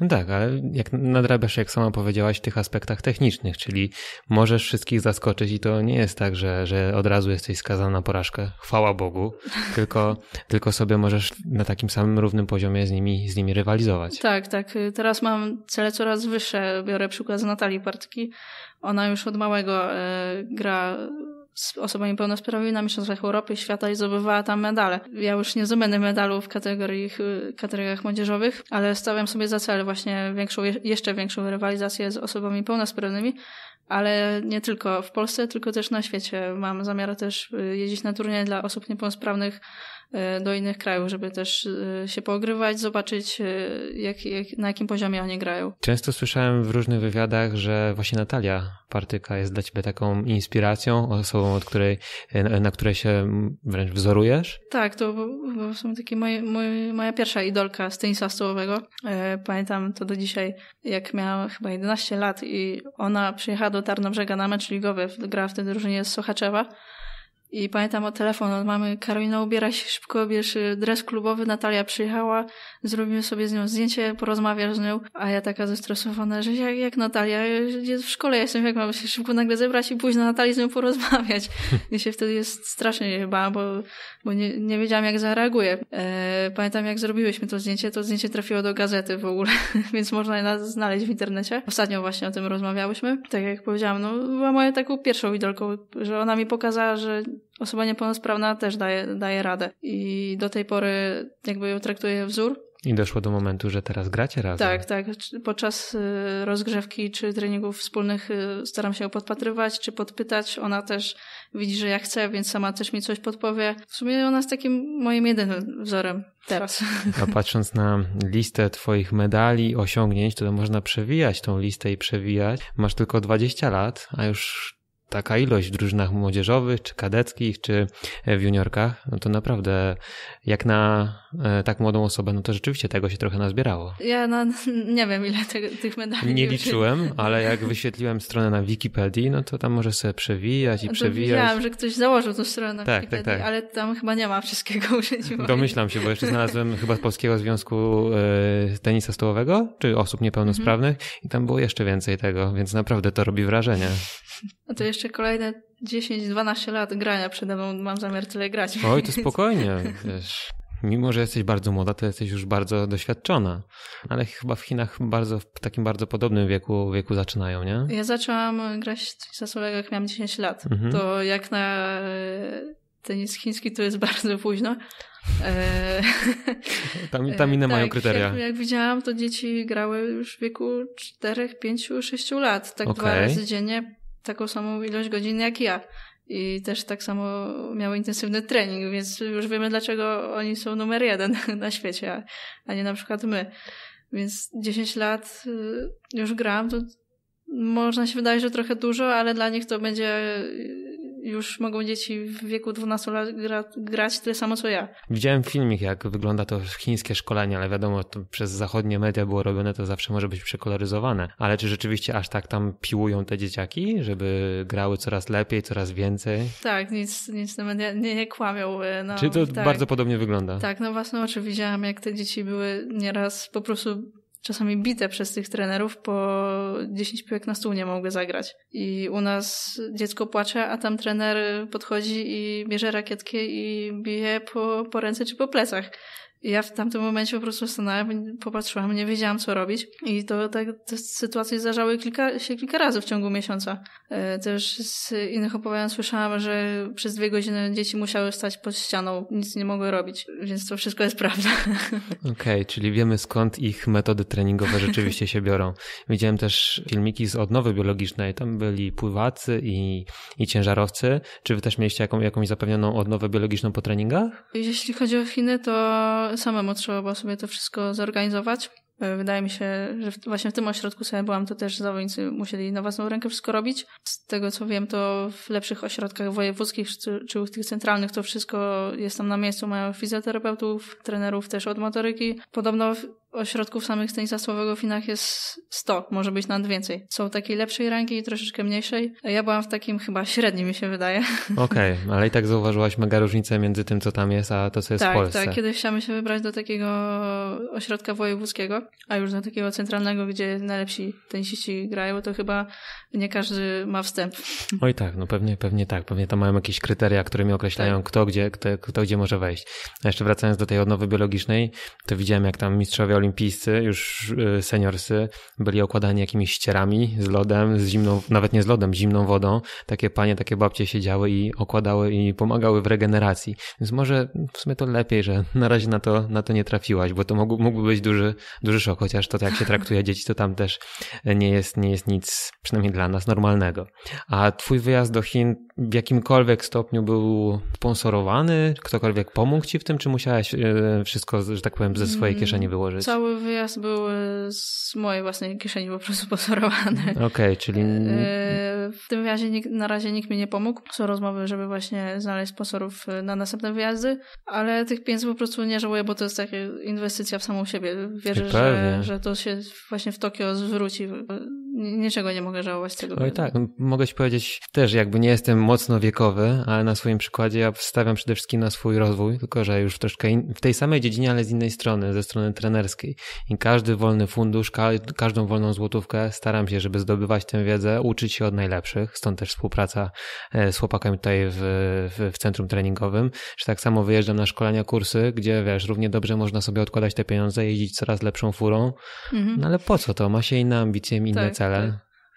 No tak, ale jak nadrabiasz, jak sama powiedziałaś, w tych aspektach technicznych, czyli możesz wszystkich zaskoczyć i to nie jest tak, że, że od razu jesteś skazana na porażkę, chwała Bogu, tylko, tylko sobie możesz na takim samym równym poziomie z nimi, z nimi rywalizować. Tak, tak. Teraz mam cele coraz wyższe. Biorę przykład z Natalii Partki. Ona już od małego e, gra osobami pełnosprawnymi na Mistrzostwach Europy Świata i zdobywała tam medale. Ja już nie zdobędę medalu w kategoriach młodzieżowych, ale stawiam sobie za cel właśnie większą, jeszcze większą rywalizację z osobami pełnosprawnymi, ale nie tylko w Polsce, tylko też na świecie. Mam zamiar też y, jeździć na turnieje dla osób niepełnosprawnych E, do innych krajów, żeby też e, się poogrywać, zobaczyć e, jak, jak, na jakim poziomie oni grają. Często słyszałem w różnych wywiadach, że właśnie Natalia Partyka jest dla ciebie taką inspiracją, osobą, od której, na, której się wręcz wzorujesz? Tak, to w sumie taki moja pierwsza idolka z tenisa stołowego. Pamiętam to do dzisiaj, jak miałam chyba 11 lat i ona przyjechała do Tarnobrzega na mecz ligowy, grała wtedy drużynie z Sochaczewa i pamiętam o telefon od mamy, Karolina ubiera się, szybko bierz y, dres klubowy, Natalia przyjechała, zrobimy sobie z nią zdjęcie, porozmawiasz z nią, a ja taka zestresowana, że jak, jak Natalia, jest w szkole, ja jestem, jak mam się szybko nagle zebrać i pójść na Natalii z nią porozmawiać. I się wtedy jest strasznie nie bo, bo nie, nie wiedziałam jak zareaguje. E, pamiętam jak zrobiłyśmy to zdjęcie, to zdjęcie trafiło do gazety w ogóle, więc można je znaleźć w internecie. Ostatnio właśnie o tym rozmawiałyśmy. Tak jak powiedziałam, no była moja taką pierwszą widolką, że ona mi pokazała, że osoba niepełnosprawna też daje, daje radę. I do tej pory jakby ją traktuje wzór. I doszło do momentu, że teraz gracie razem. Tak, tak. Podczas y, rozgrzewki czy treningów wspólnych y, staram się ją podpatrywać czy podpytać. Ona też widzi, że ja chcę, więc sama też mi coś podpowie. W sumie ona jest takim moim jedynym wzorem teraz. A patrząc na listę Twoich medali, osiągnięć, to można przewijać tą listę i przewijać. Masz tylko 20 lat, a już taka ilość w drużynach młodzieżowych, czy kadeckich, czy e, w juniorkach, no to naprawdę jak na e, tak młodą osobę, no to rzeczywiście tego się trochę nazbierało. Ja no, nie wiem ile te, tych medali. Nie liczyłem, ale jak wyświetliłem stronę na Wikipedii, no to tam może sobie przewijać i no przewijać. Wiedziałam, że ktoś założył tą stronę na tak, tak Wikipedii, tak, tak. ale tam chyba nie ma wszystkiego urzędziwa. Domyślam się, bo jeszcze znalazłem chyba z Polskiego Związku e, Tenisa Stołowego, czy osób mhm. niepełnosprawnych mhm. i tam było jeszcze więcej tego, więc naprawdę to robi wrażenie. A no to jeszcze jeszcze kolejne 10-12 lat grania przede mną, mam zamiar tyle grać. Oj, to spokojnie, wiesz. Mimo, że jesteś bardzo młoda, to jesteś już bardzo doświadczona. Ale chyba w Chinach bardzo, w takim bardzo podobnym wieku, wieku zaczynają, nie? Ja zaczęłam grać tenisowego, jak miałam 10 lat. Mhm. To jak na e, tenis chiński to jest bardzo późno. E, tam, tam e, inne tak, mają kryteria. Jak, jak, widziałam, to dzieci grały już w wieku 4, 5, 6 lat. Tak okay. dwa razy dziennie taką samą ilość godzin jak ja. I też tak samo miały intensywny trening, więc już wiemy, dlaczego oni są numer jeden na świecie, a nie na przykład my. Więc 10 lat y, już gram, to można się wydaje, że trochę dużo, ale dla nich to będzie y, już mogą dzieci w wieku 12 lat gra, grać tyle samo co ja. Widziałem filmik, jak wygląda to chińskie szkolenie, ale wiadomo, to przez zachodnie media było robione, to zawsze może być przekoloryzowane. Ale czy rzeczywiście aż tak tam piłują te dzieciaki, żeby grały coraz lepiej, coraz więcej? Tak, nic, nic te media nie, nie kłamią. E, no, Czyli to tak. bardzo podobnie wygląda? Tak, no własne oczy widziałam, jak te dzieci były nieraz po prostu czasami bite przez tych trenerów, po 10 piłek na stół nie mogły zagrać. I u nas dziecko płacze, a tam trener podchodzi i bierze rakietkę i bije po, po ręce czy po plecach ja w tamtym momencie po prostu stanęłam, popatrzyłam, nie wiedziałam co robić. I to tak, te sytuacje zdarzały kilka, się kilka razy w ciągu miesiąca. E, też z innych opowiadań słyszałam, że przez dwie godziny dzieci musiały stać pod ścianą, nic nie mogły robić, więc to wszystko jest prawda. Okej, okay, czyli wiemy skąd ich metody treningowe rzeczywiście się biorą. Widziałem też filmiki z odnowy biologicznej, tam byli pływacy i, i ciężarowcy. Czy wy też mieliście jaką, jakąś zapewnioną odnowę biologiczną po treningach? Jeśli chodzi o Chiny, to samemu trzeba było sobie to wszystko zorganizować. E, wydaje mi się, że właśnie w tym ośrodku sobie byłam, to też zawodnicy musieli na własną rękę wszystko robić. Z tego co wiem, to w lepszych ośrodkach wojewódzkich czy w tych centralnych to wszystko jest tam na miejscu. Mają fizjoterapeutów, trenerów też od motoryki. Podobno ośrodków samych Stanisławowego w Chinach jest 100, może być nawet więcej. Są takiej lepszej rangi i troszeczkę mniejszej. Ja byłam w takim chyba średnim, mi się wydaje. Okej, okay, ale i tak zauważyłaś mega różnicę między tym, co tam jest, a to, co jest tak, w Polsce. Tak, kiedyś chciałam się wybrać do takiego ośrodka wojewódzkiego, a już do takiego centralnego, gdzie najlepsi tenisiści grają, to chyba nie każdy ma wstęp. Oj tak, no pewnie, pewnie tak. Pewnie tam mają jakieś kryteria, którymi określają, tak. kto, gdzie, kto, kto gdzie może wejść. A jeszcze wracając do tej odnowy biologicznej, to widziałem, jak tam mistrzowie olimpijscy, już y, seniorscy, byli okładani jakimiś ścierami z lodem, z zimną, nawet nie z lodem, zimną wodą. Takie panie, takie babcie siedziały i okładały i pomagały w regeneracji. Więc może w sumie to lepiej, że na razie na to, na to nie trafiłaś, bo to mógł, mógłby być duży, duży szok, chociaż to jak się traktuje dzieci, to tam też nie jest, nie jest nic, przynajmniej dla nas, normalnego. A twój wyjazd do Chin w jakimkolwiek stopniu był sponsorowany? Ktokolwiek pomógł ci w tym, czy musiałeś e, wszystko, że tak powiem, ze swojej mm, kieszeni wyłożyć? Cały wyjazd był e, z mojej własnej kieszeni po prostu sponsorowany. Okej, okay, czyli... E, w tym wyjazdzie na razie nikt mi nie pomógł. Są rozmowy, żeby właśnie znaleźć sponsorów na następne wyjazdy, ale tych pieniędzy po prostu nie żałuję, bo to jest taka inwestycja w samą siebie. Wierzę, że, że to się właśnie w Tokio zwróci niczego nie mogę żałować tego. Oj tak, mogę ci powiedzieć też, jakby nie jestem mocno wiekowy, ale na swoim przykładzie ja stawiam przede wszystkim na swój rozwój, tylko że już troszkę in, w tej samej dziedzinie, ale z innej strony, ze strony trenerskiej. I każdy wolny fundusz, ka każdą wolną złotówkę staram się, żeby zdobywać tę wiedzę, uczyć się od najlepszych, stąd też współpraca e, z chłopakami tutaj w, w, w centrum treningowym, że tak samo wyjeżdżam na szkolenia, kursy, gdzie wiesz, równie dobrze można sobie odkładać te pieniądze, jeździć coraz lepszą furą, mhm. no ale po co to? Ma się inne ambicje, inne tak. cele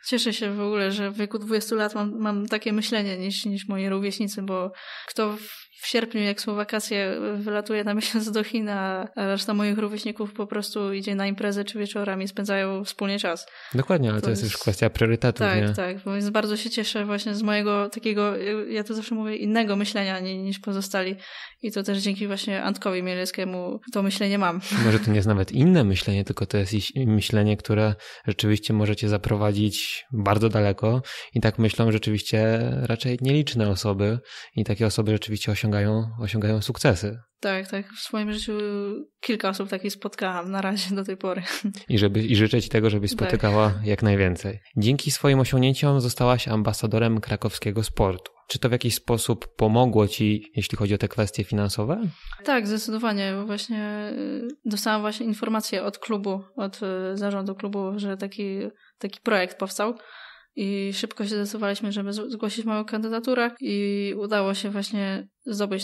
Cieszę się w ogóle, że w wieku 20 lat mam, mam takie myślenie niż, niż moi rówieśnicy, bo kto w sierpniu, jak są wakacje, wylatuję na miesiąc do Chin, a reszta moich rówieśników po prostu idzie na imprezę czy wieczorami, spędzają wspólnie czas. Dokładnie, ale to, to jest, już kwestia priorytetów. Tak, nie? tak, więc bardzo się cieszę właśnie z mojego takiego, ja to zawsze mówię, innego myślenia niż pozostali. I to też dzięki właśnie Antkowi Mieleckiemu to myślenie mam. Może to nie jest nawet inne myślenie, tylko to jest myślenie, które rzeczywiście możecie zaprowadzić bardzo daleko i tak myślą rzeczywiście raczej nieliczne osoby i takie osoby rzeczywiście osiągają osiągają, osiągają sukcesy. Tak, tak. W swoim życiu kilka osób takich spotkałam na razie do tej pory. I, żeby, i życzę Ci tego, żebyś tak. spotykała tak. jak najwięcej. Dzięki swoim osiągnięciom zostałaś ambasadorem krakowskiego sportu. Czy to w jakiś sposób pomogło Ci, jeśli chodzi o te kwestie finansowe? Tak, zdecydowanie. Właśnie y, dostałam właśnie informację od klubu, od y, zarządu klubu, że taki, taki projekt powstał i szybko się zdecydowaliśmy, żeby zgłosić moją kandydaturę i udało się właśnie zdobyć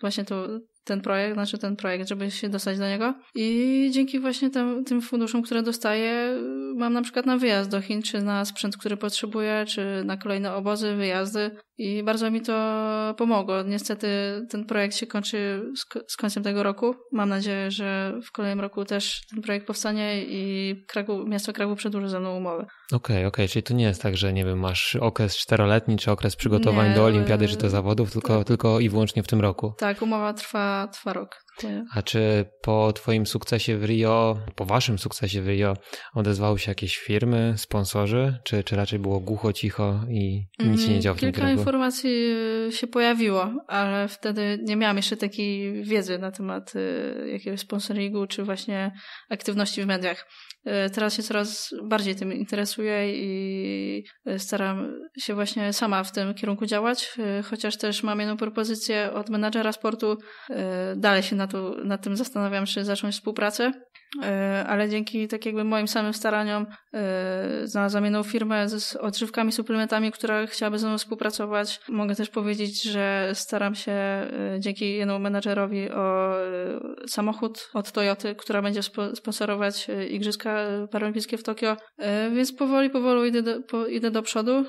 właśnie to, ten projekt, znaczy ten projekt, żeby się dostać do niego. I dzięki właśnie tym funduszom, które dostaję, mam na przykład na wyjazd do Chin, czy na sprzęt, który potrzebuję, czy na kolejne obozy, wyjazdy. I bardzo mi to pomogło. Niestety ten projekt się kończy z, końcem tego roku. Mam nadzieję, że w kolejnym roku też ten projekt powstanie i Kraków, miasto Kraków przedłuży ze mną umowę. Okej, okay, okej, okay. czyli to nie jest tak, że nie wiem, masz okres czteroletni czy okres przygotowań nie, do olimpiady czy do zawodów, tylko, tak. tylko i wyłącznie w tym roku. Tak, umowa trwa, trwa rok. Tak. A czy po Twoim sukcesie w Rio, po Waszym sukcesie w Rio, odezwały się jakieś firmy, sponsorzy, czy, czy raczej było głucho, cicho i nic się nie działo w mm, Kilka tym kierunku? Kilka informacji e, się pojawiło, ale wtedy nie miałam jeszcze takiej wiedzy na temat e, jakiegoś sponsoringu, czy właśnie aktywności w mediach. E, teraz się coraz bardziej tym interesuję i staram się właśnie sama w tym kierunku działać, chociaż też mam jedną propozycję od menadżera sportu. Dalej się na tematu nad tym zastanawiam, się, zacząć współpracę. E, ale dzięki tak jakby moim samym staraniom e, znalazłam jedną firmę z odżywkami, suplementami, która chciałaby ze mną współpracować. Mogę też powiedzieć, że staram się e, dzięki jednemu menadżerowi o samochód od Toyoty, która będzie sponsorować Igrzyska Paralimpijskie w Tokio, więc powoli, powoli idę do, po, idę do przodu.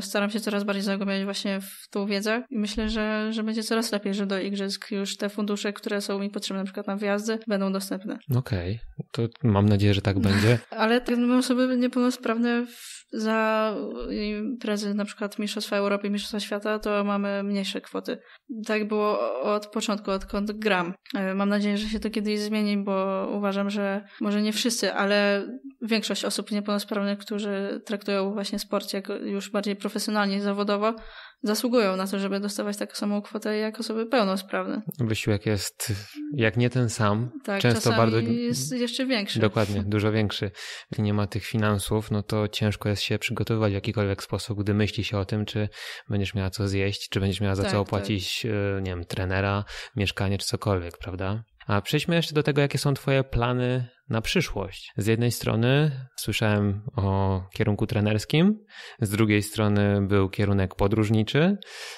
Staram się coraz bardziej zagłębiać właśnie w tą wiedzę i myślę, że, że będzie coraz lepiej, że do Igrzysk już te fundusze, które są mi potrzebne na przykład na wyjazdy, będą dostępne. Okej. Okay. To mam nadzieję, że tak no. będzie. Ale tak, no, osoby niepełnosprawne w, za y, imprezy na przykład Mistrzostwa Europy i Mistrzostwa Świata, to mamy mniejsze kwoty. Tak było od początku, odkąd gram. Y, mam nadzieję, że się to kiedyś zmieni, bo uważam, że może nie wszyscy, ale większość osób niepełnosprawnych, którzy traktują właśnie sport już bardziej profesjonalnie, zawodowo, zasługują na to, żeby dostawać taką samą kwotę jak osoby pełnosprawne. Wysiłek jest, jak nie ten sam, tak, często bardzo. jest jeszcze większy. Dokładnie, dużo większy. Nie ma tych finansów, no to ciężko jest się przygotowywać w jakikolwiek sposób, gdy myśli się o tym, czy będziesz miała co zjeść, czy będziesz miała za tak, co tak. opłacić, tak. nie wiem, trenera, mieszkanie czy cokolwiek, prawda? A przejdźmy jeszcze do tego, jakie są Twoje plany na przyszłość. Z jednej strony słyszałem o kierunku trenerskim, z drugiej strony był kierunek podróżniczy,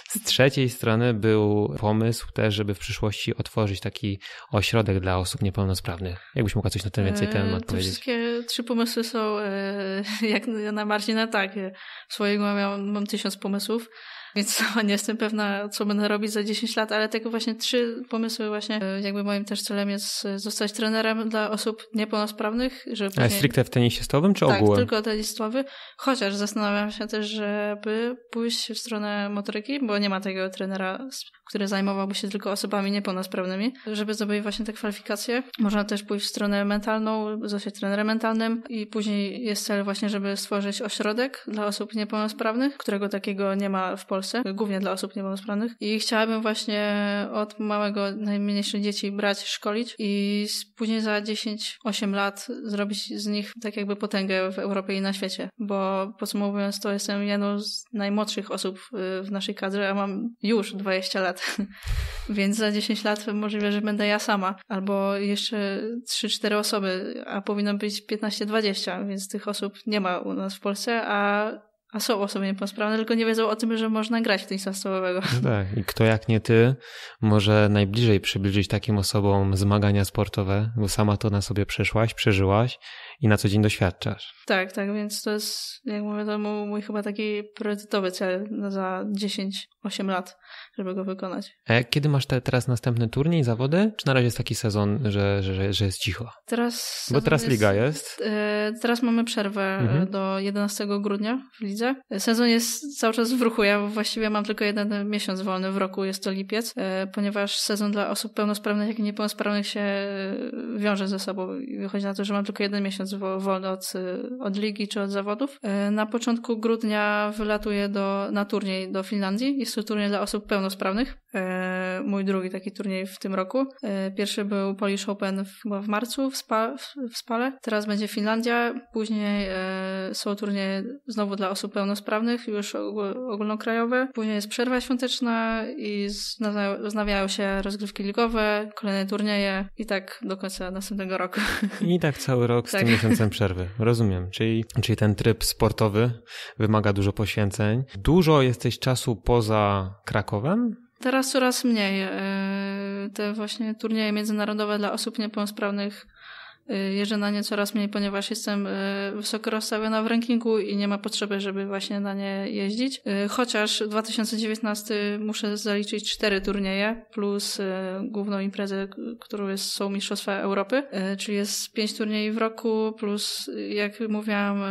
z trzeciej strony był pomysł też, żeby w przyszłości otworzyć taki ośrodek dla osób niepełnosprawnych. Jakbyś mogła coś na ten więcej e, temat eee, powiedzieć? Wszystkie trzy pomysły są e, jak na Marcina, tak. E, Swojego mam, mam tysiąc pomysłów. Więc nie jestem pewna, co będę robić za 10 lat, ale tego właśnie trzy pomysły właśnie, e, jakby moim też celem jest e, zostać trenerem dla osób niepełnosprawnych. Żeby ale później... stricte w tenisie stołowym czy tak, ogółem? Tak, tylko tenisistłowy. Chociaż zastanawiam się też, żeby pójść w stronę motoryki, bo nie ma takiego trenera, który zajmowałby się tylko osobami niepełnosprawnymi. Żeby zdobyć właśnie te kwalifikacje, można też pójść w stronę mentalną, zostać trenerem mentalnym i później jest cel właśnie, żeby stworzyć ośrodek dla osób niepełnosprawnych, którego takiego nie ma w Polsce Polsce, głównie dla osób niepełnosprawnych. I chciałabym właśnie od małego, najmniejszych dzieci brać, szkolić i później za 10-8 lat zrobić z nich tak jakby potęgę w Europie i na świecie. Bo podsumowując to, jestem jedną z najmłodszych osób y, w naszej kadrze, a mam już 20 lat. Więc za 10 lat możliwe, że będę ja sama, albo jeszcze 3-4 osoby, a powinno być 15-20, więc tych osób nie ma u nas w Polsce, a a są osoby niepełnosprawne, tylko nie wiedzą o tym, że można grać w tenisa stołowego. No tak, i kto jak nie ty może najbliżej przybliżyć takim osobom zmagania sportowe, bo sama to na sobie przeszłaś, przeżyłaś i na co dzień doświadczasz. Tak, tak, więc to jest, jak mówię, to mój, chyba taki priorytetowy cel za 10 8 lat, żeby go wykonać. A kiedy masz te, teraz następny turniej, zawody? Czy na razie jest taki sezon, że, że, że jest cicho? Teraz Bo teraz jest, liga jest. E, teraz mamy przerwę e, mhm. do 11 grudnia w lidze. Sezon jest cały czas w ruchu. Ja właściwie mam tylko jeden miesiąc wolny w roku, jest to lipiec, e, ponieważ sezon dla osób pełnosprawnych jak i niepełnosprawnych się wiąże ze sobą. wychodzi na to, że mam tylko jeden miesiąc wolny od, od ligi czy od zawodów. Na początku grudnia wylatuję do, na turniej do Finlandii. Jest to turnieje dla osób pełnosprawnych. E, mój drugi taki turniej w tym roku. E, pierwszy był Polish Open w, chyba w marcu w, Spa, w, w Spale. Teraz będzie Finlandia. Później e, są turnieje znowu dla osób pełnosprawnych, już ogólnokrajowe. Później jest przerwa świąteczna i wznawiają się rozgrywki ligowe, kolejne turnieje i tak do końca następnego roku. I tak cały rok z tak. tym miesiącem przerwy. Rozumiem. Czyli, czyli ten tryb sportowy wymaga dużo poświęceń. Dużo jesteś czasu poza Krakowem? Teraz coraz mniej. E, te właśnie turnieje międzynarodowe dla osób niepełnosprawnych e, jeżdżę na nie coraz mniej, ponieważ jestem e, wysoko rozstawiona w rankingu i nie ma potrzeby, żeby właśnie na nie jeździć. Chociaż 2019 muszę zaliczyć cztery turnieje plus główną imprezę, którą jest, są Mistrzostwa Europy, czyli jest pięć turniejów w roku plus, jak mówiłam,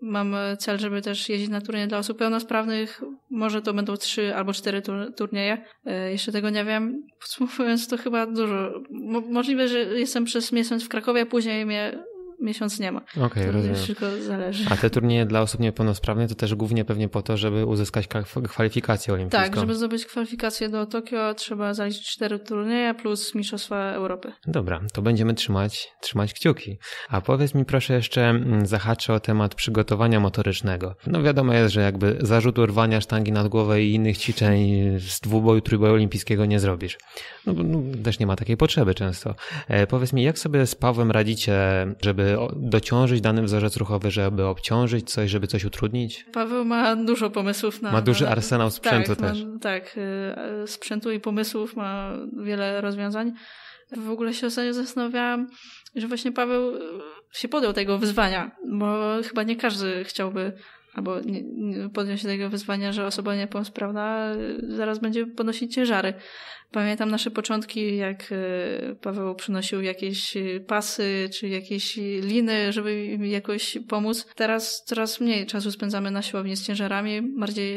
mam e, cel, żeby też jeździć na turnieje dla osób pełnosprawnych. Może to będą trzy albo cztery turnieje. E, jeszcze tego nie wiem. Podsumowując, to chyba dużo. Mo możliwe, że jestem przez miesiąc w Krakowie, a później mnie miesiąc nie ma. Okej, okay, rozumiem. zależy. A te turnieje dla osób niepełnosprawnych to też głównie pewnie po to, żeby uzyskać kwalifikację olimpijską. Tak, żeby zdobyć kwalifikację do Tokio trzeba zaliczyć cztery turnieje plus Mistrzostwa Europy. Dobra, to będziemy trzymać, trzymać kciuki. A powiedz mi proszę jeszcze, mm, zahaczę o temat przygotowania motorycznego. No wiadomo jest, że jakby zarzutu rwania sztangi nad głowę i innych ćwiczeń z dwuboju, trójboju olimpijskiego nie zrobisz. No, no też nie ma takiej potrzeby często. E, powiedz mi, jak sobie z Pawłem radzicie, żeby dociążyć dany wzorzec ruchowy, żeby obciążyć coś, żeby coś utrudnić? Paweł ma dużo pomysłów na. Ma duży na, arsenał tak, sprzętu tak, też. Ma, tak, sprzętu i pomysłów, ma wiele rozwiązań. W ogóle się ostatnio zastanawiałam, że właśnie Paweł się podjął tego wyzwania, bo chyba nie każdy chciałby albo nie, nie podjął się tego wyzwania, że osoba niepełnosprawna y, zaraz będzie ponosić ciężary. Pamiętam nasze początki, jak y, Paweł przynosił jakieś y, pasy czy jakieś liny, żeby im jakoś pomóc. Teraz coraz mniej czasu spędzamy na siłowni z ciężarami, bardziej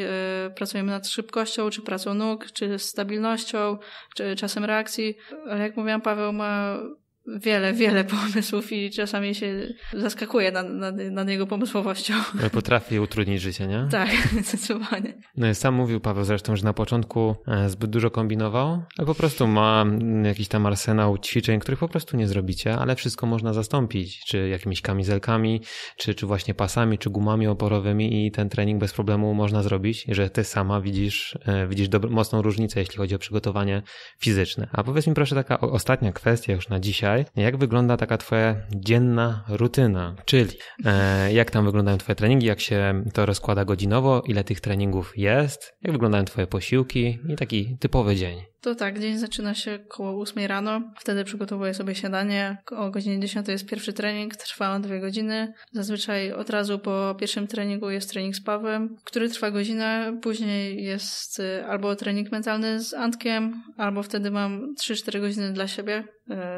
pracujemy nad szybkością, czy pracą nóg, czy stabilnością, czy czasem reakcji. Ale jak mówiłam, Paweł ma wiele, wiele pomysłów i czasami się zaskakuje nad, nad, nad, jego pomysłowością. Potrafi utrudnić życie, nie? Tak, zdecydowanie. No sam mówił Paweł zresztą, że na początku e, zbyt dużo kombinował, ale po prostu ma mm, jakiś tam arsenał ćwiczeń, których po prostu nie zrobicie, ale wszystko można zastąpić, czy jakimiś kamizelkami, czy, czy właśnie pasami, czy gumami oporowymi i ten trening bez problemu można zrobić, że ty sama widzisz, e, widzisz dobro, mocną różnicę, jeśli chodzi o przygotowanie fizyczne. A powiedz mi proszę taka ostatnia kwestia już na dzisiaj, dzisiaj, jak wygląda taka Twoja dzienna rutyna, czyli e, jak tam wyglądają Twoje treningi, jak się to rozkłada godzinowo, ile tych treningów jest, jak wyglądają Twoje posiłki i taki typowy dzień. To tak, dzień zaczyna się około 8 rano, wtedy przygotowuję sobie śniadanie. O godzinie 10 jest pierwszy trening, trwa on 2 godziny. Zazwyczaj od razu po pierwszym treningu jest trening z Pawłem, który trwa godzinę. Później jest y, albo trening mentalny z Antkiem, albo wtedy mam 3-4 godziny dla siebie,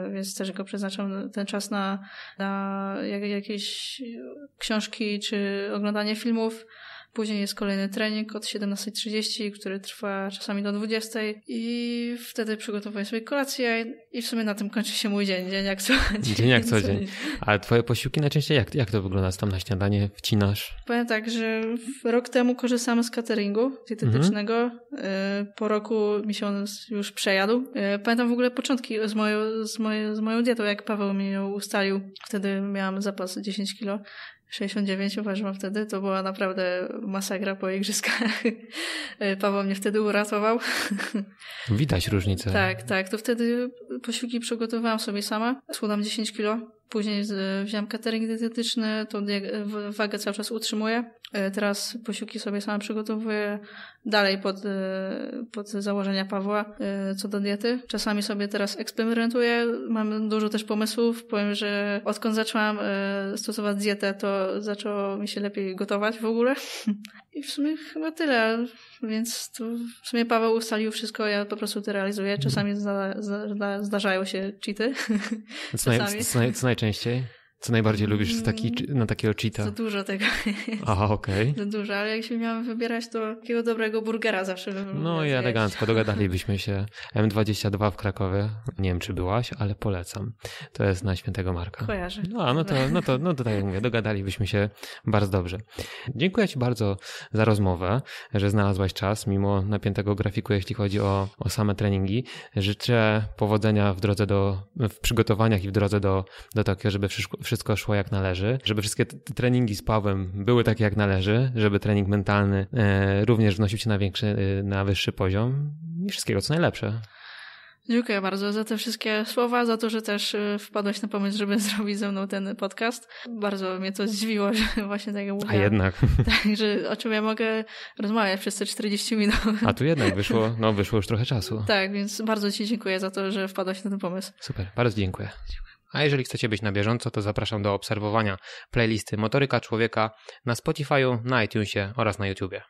y, więc też go przeznaczam ten czas na, na jakieś książki czy oglądanie filmów. Później jest kolejny trening od 17.30, który trwa czasami do 20:00 i wtedy przygotowuję sobie kolację i w sumie na tym kończy się mój dzień, dzień jak co dzień. Dzień jak co dzień. A twoje posiłki najczęściej jak, jak to wygląda? Tam na śniadanie wcinasz? Powiem tak, że rok temu korzystałam z cateringu dietetycznego. Mhm. Y, po roku mi się on już przejadł. Y, pamiętam w ogóle początki z moją, z moją, z moją dietą, jak Paweł mi ją ustalił. Wtedy miałam zapas 10 kilo 69 uważam wtedy, to była naprawdę masakra po igrzyskach. Paweł mnie wtedy uratował. Widać różnicę. Tak, tak. To wtedy posiłki przygotowałam sobie sama. Schudam 10 kilo. Później wziąłem catering dietetyczny, tą wagę cały czas utrzymuję. E, teraz posiłki sobie sama przygotowuję dalej pod, e, pod założenia Pawła e, co do diety. Czasami sobie teraz eksperymentuję, mam dużo też pomysłów. Powiem, że odkąd zaczęłam stosować dietę, to zaczęło mi się lepiej gotować w ogóle. I w sumie chyba tyle, więc to w sumie Paweł ustalił wszystko, ja po prostu to realizuję. Czasami zda, zda, zdarzają się cheaty. Co, naj, co, naj, co najczęściej? Co najbardziej lubisz z taki, mm, na takiego cheata? Za dużo tego jest. Aha, okej. Okay. Za dużo, ale jak się miałam wybierać, to takiego dobrego burgera zawsze bym No i elegancko, dogadalibyśmy się. M22 w Krakowie, nie wiem czy byłaś, ale polecam. To jest na Świętego Marka. Kojarzę. No, no to, no to, no to tak jak mówię, dogadalibyśmy się bardzo dobrze. Dziękuję Ci bardzo za rozmowę, że znalazłaś czas, mimo napiętego grafiku, jeśli chodzi o, o same treningi. Życzę powodzenia w drodze do, w przygotowaniach i w drodze do, do Tokio, żeby w wszystko szło jak należy, żeby wszystkie treningi z Pawłem były takie jak należy, żeby trening mentalny e, również wnosił się na większy, e, na wyższy poziom i wszystkiego co najlepsze. Dziękuję bardzo za te wszystkie słowa, za to, że też e, wpadłeś na pomysł, żeby zrobić ze mną ten podcast. Bardzo mnie to zdziwiło, że właśnie tak mówię. A jednak. Także o czym ja mogę rozmawiać przez te 40 minut. A tu jednak wyszło, no wyszło już trochę czasu. Tak, więc bardzo Ci dziękuję za to, że wpadłeś na ten pomysł. Super, bardzo dziękuję. dziękuję. A jeżeli chcecie być na bieżąco, to zapraszam do obserwowania playlisty Motoryka Człowieka na Spotify, na iTunesie oraz na YouTubie.